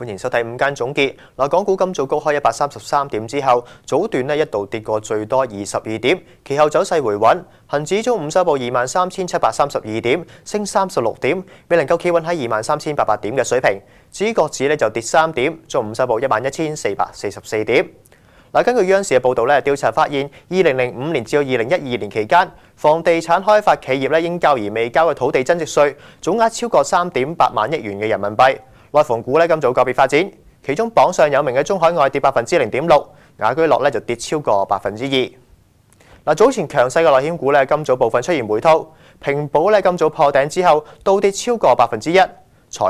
本迎收睇五間總結。嗱，港股今早高開一百三十三點之後，早段咧一度跌過最多二十二點，其後走勢回穩。恒指中午收報二萬三千七百三十二點，升三十六點，未能夠企穩喺二萬三千八百點嘅水平。指國指咧就跌三點，中午收報一萬一千四百四十四點。嗱，根據央視嘅報導咧，調查發現二零零五年至到二零一二年期間，房地產開發企業咧應交而未交嘅土地增值稅總額超過三點八萬億元嘅人民幣。內房股咧，今早個別發展，其中榜上有名嘅中海外跌百分之零點六，雅居樂咧就跌超過百分之二。嗱，早前強勢嘅內險股咧，今早部分出現回吐，平保咧今早破頂之後倒跌超過百分之一，財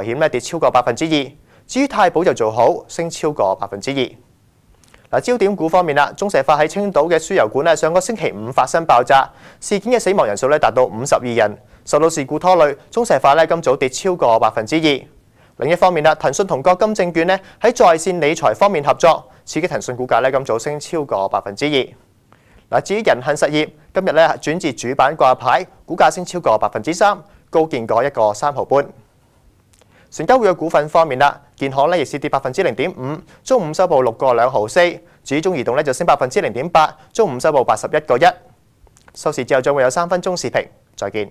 險咧跌超過百分之二。至於太保就做好，升超過百分之二。嗱，焦點股方面啦，中石化喺青島嘅輸油管咧上個星期五發生爆炸事件嘅死亡人數咧達到五十二人，受到事故拖累，中石化咧今早跌超過百分之二。另一方面啦，騰訊同國金證券咧喺在線理財方面合作，刺激騰訊股價咧今早升超過百分之二。嗱，至於人恆實業，今日咧轉至主板掛牌，股價升超過百分之三，高見過一個三毫半。成交會嘅股份方面啦，建行咧亦是跌百分之零點五，中午收報六個兩毫四。于中移動咧就升百分之零點八，中午收報八十一個一。收市之後將會有三分鐘視頻，再見。